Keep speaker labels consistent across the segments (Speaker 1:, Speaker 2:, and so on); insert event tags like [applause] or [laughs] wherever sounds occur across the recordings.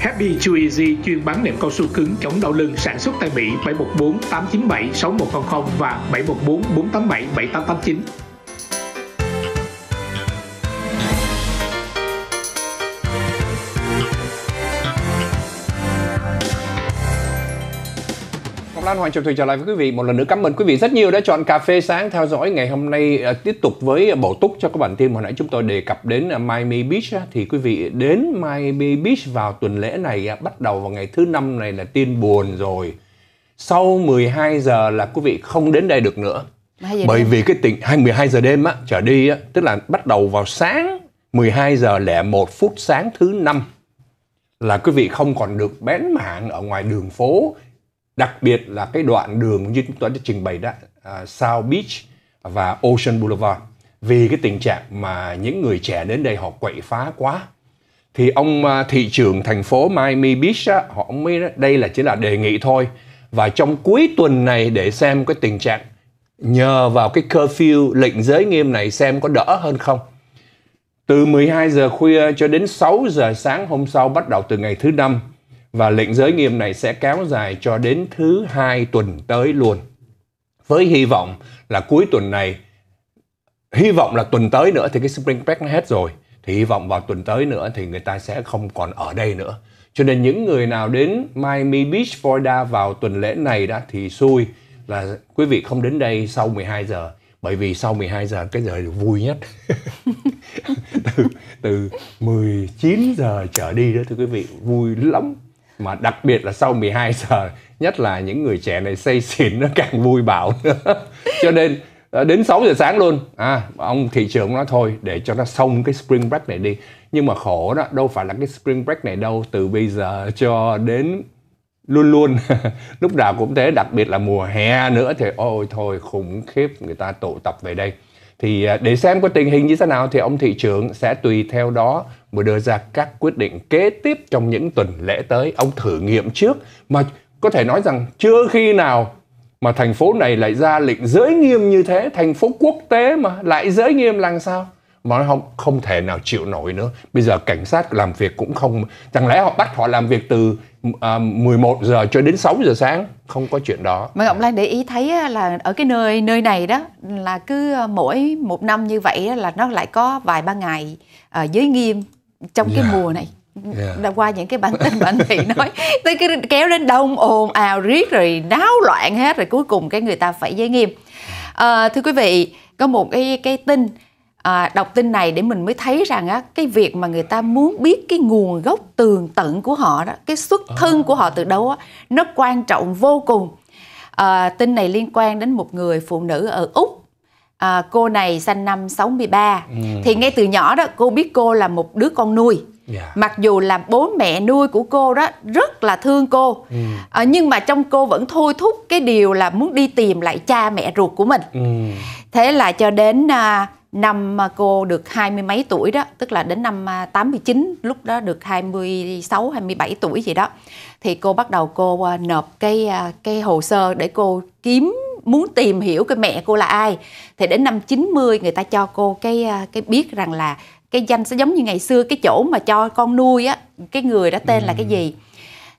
Speaker 1: Happy Chew Easy chuyên bán nệm cao su cứng chống đau lưng sản xuất tại Mỹ 714 897 6100 và 714 487 7889. Ngọc Lan Hoàng Trọng Thủy trở lại với quý vị một lần nữa cảm ơn quý vị rất nhiều đã chọn cà phê sáng theo dõi ngày hôm nay à, tiếp tục với bổ túc cho các bản tin mà hồi nãy chúng tôi đề cập đến à, Miami Beach thì quý vị đến Miami Beach vào tuần lễ này bắt đầu vào ngày thứ năm này là tin buồn rồi sau 12 giờ là quý vị không đến đây được nữa bởi đêm. vì cái tình 12 giờ đêm á trở đi á tức là bắt đầu vào sáng 12 giờ lẻ một phút sáng thứ năm là quý vị không còn được bén mạng ở ngoài đường phố đặc biệt là cái đoạn đường như chúng ta đã trình bày đó uh, South Beach và Ocean Boulevard vì cái tình trạng mà những người trẻ đến đây họ quậy phá quá thì ông uh, thị trưởng thành phố Miami Beach á, họ mới đây là chỉ là đề nghị thôi và trong cuối tuần này để xem cái tình trạng nhờ vào cái curfew lệnh giới nghiêm này xem có đỡ hơn không từ 12 giờ khuya cho đến 6 giờ sáng hôm sau bắt đầu từ ngày thứ năm và lệnh giới nghiêm này sẽ kéo dài cho đến thứ hai tuần tới luôn. Với hy vọng là cuối tuần này, hy vọng là tuần tới nữa thì cái Spring Break nó hết rồi. Thì hy vọng vào tuần tới nữa thì người ta sẽ không còn ở đây nữa. Cho nên những người nào đến Miami Beach, Florida vào tuần lễ này đó thì xui là quý vị không đến đây sau 12 giờ bởi vì sau 12 giờ cái giờ vui nhất [laughs] từ từ 19 giờ trở đi đó thưa quý vị vui lắm mà đặc biệt là sau 12 giờ nhất là những người trẻ này say xỉn nó càng vui bảo [laughs] cho nên ờ, đến 6 giờ sáng luôn à ông thị trưởng nói thôi để cho nó xong cái spring break này đi nhưng mà khổ đó đâu phải là cái spring break này đâu từ bây giờ cho đến luôn luôn [laughs] lúc nào cũng thế đặc biệt là mùa hè nữa thì ôi thôi khủng khiếp người ta tụ tập về đây thì à, để xem có tình hình như thế nào thì ông thị trưởng sẽ tùy theo đó mà đưa ra các quyết định kế tiếp trong những tuần lễ tới ông thử nghiệm trước mà có thể nói rằng chưa khi nào mà thành phố này lại ra lệnh giới nghiêm như thế thành phố quốc tế mà lại giới nghiêm làm sao mà nó không không thể nào chịu nổi nữa bây giờ cảnh sát làm việc cũng không chẳng lẽ họ bắt họ làm việc từ à, 11 giờ cho đến 6 giờ sáng không có chuyện đó mà ông
Speaker 2: Lan để ý thấy là ở cái nơi nơi này đó là cứ à, mỗi một năm như vậy là nó lại có vài ba ngày à, giới nghiêm trong yeah. cái dạ. mùa này yeah. Dạ. qua những cái bản tin mà anh thị nói [laughs] tới cái kéo lên đông ồn ào riết rồi náo loạn hết rồi cuối cùng cái người ta phải giới nghiêm à, thưa quý vị có một cái cái tin à, đọc tin này để mình mới thấy rằng á cái việc mà người ta muốn biết cái nguồn gốc tường tận của họ đó cái xuất à. thân của họ từ đâu á nó quan trọng vô cùng à, tin này liên quan đến một người phụ nữ ở úc à, cô này sinh năm 63 ừ. thì ngay từ nhỏ đó cô biết cô là một đứa con nuôi Yeah. Dạ. Mặc dù là bố mẹ nuôi của cô đó rất là thương cô ừ. à, Nhưng mà trong cô vẫn thôi thúc cái điều là muốn đi tìm lại cha mẹ ruột của mình ừ. Thế là cho đến à, năm à, cô được hai mươi mấy tuổi đó tức là đến năm 89 à, lúc đó được 26 27 tuổi gì đó thì cô bắt đầu cô à, nộp cái cái hồ sơ để cô kiếm muốn tìm hiểu cái mẹ cô là ai thì đến năm 90 người ta cho cô cái cái biết rằng là cái danh sẽ giống như ngày xưa cái chỗ mà cho con nuôi á cái người đó tên ừ. là cái ừ. gì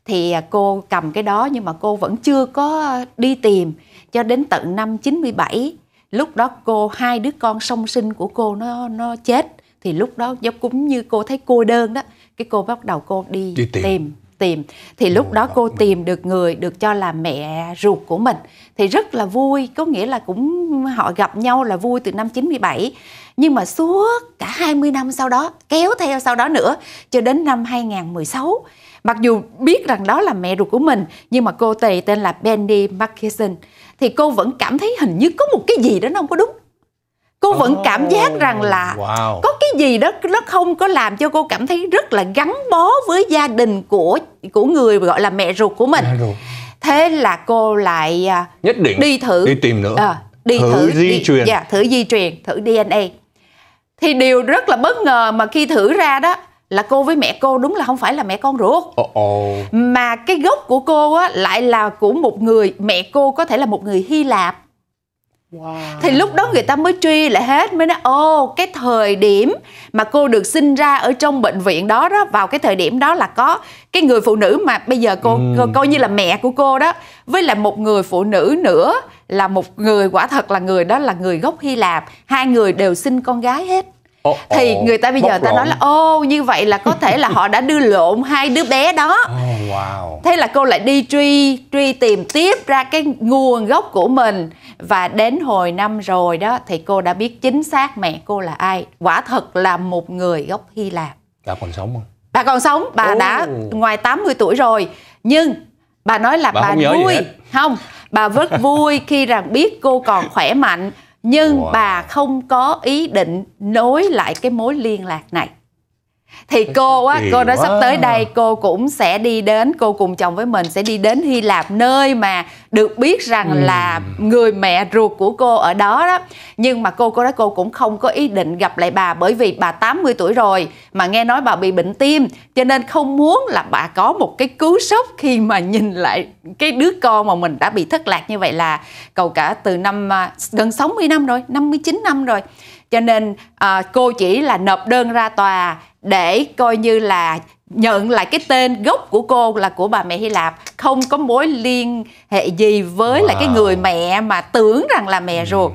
Speaker 2: thì cô cầm cái đó nhưng mà cô vẫn chưa có đi tìm cho đến tận năm 97 lúc đó cô hai đứa con song sinh của cô nó nó chết thì lúc đó giống cũng như cô thấy cô đơn đó cái cô bắt đầu cô đi, đi tìm. tìm tìm thì lúc đó cô tìm được người được cho là mẹ ruột của mình thì rất là vui có nghĩa là cũng họ gặp nhau là vui từ năm 97 nhưng mà suốt cả 20 năm sau đó kéo theo sau đó nữa cho đến năm 2016 mặc dù biết rằng đó là mẹ ruột của mình nhưng mà cô tề tên là Benny Markinson thì cô vẫn cảm thấy hình như có một cái gì đó nó không có đúng cô vẫn oh, cảm giác rằng là wow. có cái gì đó nó không có làm cho cô cảm thấy rất là gắn bó với gia đình của của người gọi là mẹ ruột của mình thế là cô lại à,
Speaker 1: nhất định đi thử đi tìm nữa à, đi thử, thử di đi, truyền yeah, dạ,
Speaker 2: thử di truyền thử DNA thì điều rất là bất ngờ mà khi thử ra đó là cô với mẹ cô đúng là không phải là mẹ con ruột oh, oh. mà cái gốc của cô á lại là của một người mẹ cô có thể là một người hy lạp Wow. Thì lúc đó người ta mới truy lại hết Mới nói ô cái thời điểm Mà cô được sinh ra ở trong bệnh viện đó đó Vào cái thời điểm đó là có Cái người phụ nữ mà bây giờ cô, ừ. cô coi như là mẹ của cô đó Với lại một người phụ nữ nữa Là một người quả thật là người đó là người gốc Hy Lạp Hai người đều sinh con gái hết thì người ta bây giờ ta nói là ô như vậy là có thể là họ đã đưa lộn hai đứa bé đó oh, [laughs] wow. thế là cô lại đi truy truy tìm tiếp ra cái nguồn gốc của mình và đến hồi năm rồi đó thì cô đã biết chính xác mẹ cô là ai quả thật là một người gốc hy lạp bà còn sống không bà còn sống bà oh. đã ngoài 80 tuổi rồi nhưng bà nói là bà, bà không vui không bà rất vui khi rằng biết cô còn khỏe mạnh nhưng wow. bà không có ý định nối lại cái mối liên lạc này thì cô á cô nói sắp tới đây cô cũng sẽ đi đến cô cùng chồng với mình sẽ đi đến hy lạp nơi mà được biết rằng ừ. là người mẹ ruột của cô ở đó đó nhưng mà cô cô nói cô cũng không có ý định gặp lại bà bởi vì bà 80 tuổi rồi mà nghe nói bà bị bệnh tim cho nên không muốn là bà có một cái cú sốc khi mà nhìn lại cái đứa con mà mình đã bị thất lạc như vậy là cầu cả từ năm à, gần 60 năm rồi 59 năm rồi cho nên à, cô chỉ là nộp đơn ra tòa để coi như là nhận lại cái tên gốc của cô là của bà mẹ Hy Lạp không có mối liên hệ gì với wow. là cái người mẹ mà tưởng rằng là mẹ ừ. ruột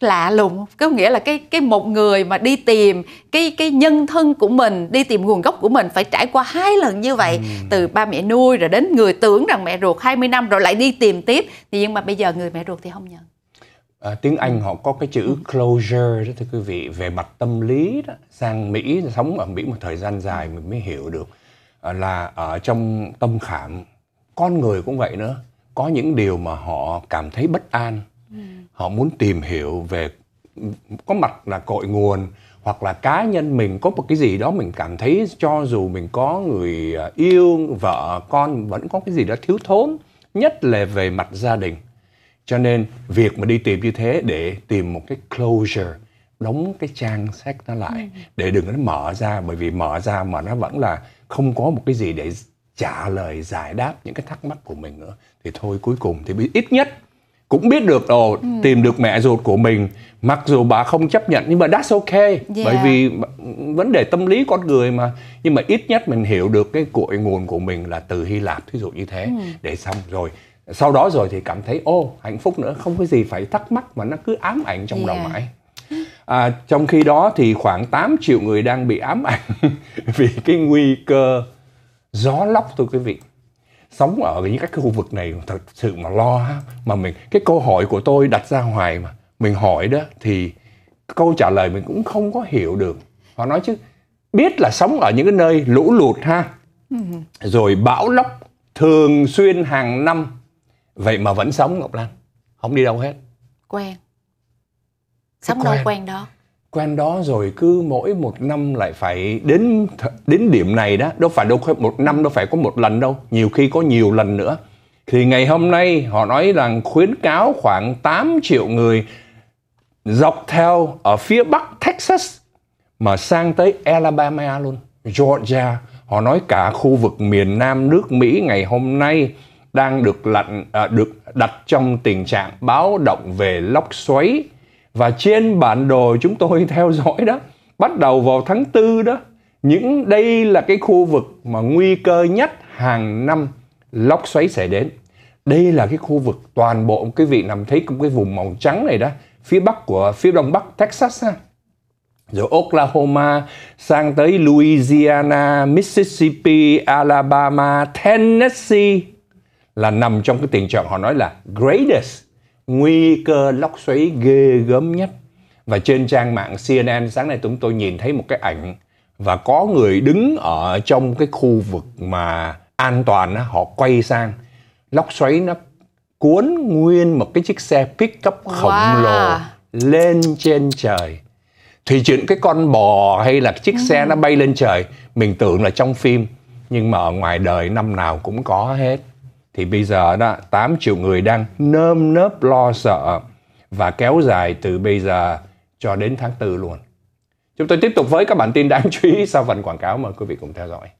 Speaker 2: lạ lùng có nghĩa là cái cái một người mà đi tìm cái cái nhân thân của mình đi tìm nguồn gốc của mình phải trải qua hai lần như vậy ừ. từ ba mẹ nuôi rồi đến người tưởng rằng mẹ ruột 20 năm rồi lại đi tìm tiếp thì nhưng mà bây giờ người mẹ ruột thì không nhận
Speaker 1: à, tiếng Anh ừ. họ có cái chữ ừ. closure đó thưa quý vị về mặt tâm lý đó sang Mỹ sống ở Mỹ một thời gian ừ. dài mình mới hiểu được ờ, là ở trong tâm khảm con người cũng vậy nữa có những điều mà họ cảm thấy bất an họ muốn tìm hiểu về có mặt là cội nguồn hoặc là cá nhân mình có một cái gì đó mình cảm thấy cho dù mình có người ờ, yêu vợ con vẫn có cái gì đó thiếu thốn nhất là về mặt gia đình cho nên việc mà đi tìm như thế để tìm một cái closure, đóng cái trang sách nó lại ừ. để đừng nó mở ra bởi vì mở ra mà nó vẫn là không có một cái gì để trả lời giải đáp những cái thắc mắc của mình nữa thì thôi cuối cùng thì ít nhất cũng biết được ồ ừ. tìm được mẹ ruột của mình mặc dù bà không chấp nhận nhưng mà that's ok yeah. bởi vì vấn đề tâm lý con người mà nhưng mà ít nhất mình hiểu được cái cội nguồn của mình là từ Hy Lạp thí dụ như thế ừ. để xong rồi sau đó rồi thì cảm thấy ô hạnh phúc nữa không có gì phải thắc mắc mà nó cứ ám ảnh trong yeah. đầu mãi à, trong khi đó thì khoảng 8 triệu người đang bị ám ảnh [laughs] vì cái nguy cơ gió lốc thôi quý vị sống ở những các khu vực này thật sự mà lo ha. mà mình cái câu hỏi của tôi đặt ra ngoài mà mình hỏi đó thì câu trả lời mình cũng không có hiểu được họ nói chứ biết là sống ở những cái nơi lũ lụt ha ừ. rồi bão lốc thường xuyên hàng năm vậy mà vẫn sống ngọc lan không đi đâu hết
Speaker 2: quen sống quen. đâu quen đó
Speaker 1: quen đó rồi cứ mỗi một năm lại phải đến đến điểm này đó đâu phải đâu một năm đâu phải có một lần đâu nhiều khi có nhiều lần nữa thì ngày hôm nay họ nói rằng khuyến cáo khoảng 8 triệu người dọc theo ở phía bắc Texas mà sang tới Alabama luôn, Georgia. Họ nói cả khu vực miền Nam nước Mỹ ngày hôm nay đang được lặn à, được đặt trong tình trạng báo động về lốc xoáy và trên bản đồ chúng tôi [laughs] theo dõi đó bắt đầu vào tháng tư đó những đây là cái khu vực mà nguy cơ nhất hàng năm lốc xoáy xảy đến đây là cái khu vực toàn bộ quý vị nằm thấy cũng cái vùng màu trắng này đó phía bắc của phía đông bắc Texas ha. rồi Oklahoma sang tới Louisiana Mississippi Alabama Tennessee là nằm trong cái tình trạng họ nói là greatest, nguy cơ lốc xoáy ghê gớm nhất. Và trên trang mạng CNN sáng nay chúng tôi nhìn thấy một cái ảnh và có người đứng ở trong cái khu vực mà an toàn họ quay sang lốc xoáy nó cuốn nguyên một cái chiếc xe pickup khổng wow. lồ lên trên trời thì chuyện cái con bò hay là chiếc xe ừ. nó bay lên trời mình tưởng là trong phim nhưng mà ở ngoài đời năm nào cũng có hết thì bây giờ đó 8 triệu người đang nơm nớp lo sợ và kéo dài từ bây giờ cho đến tháng 4 luôn. Chúng tôi tiếp tục với các bản tin đáng chú ý sau phần quảng cáo mời quý vị cùng theo dõi.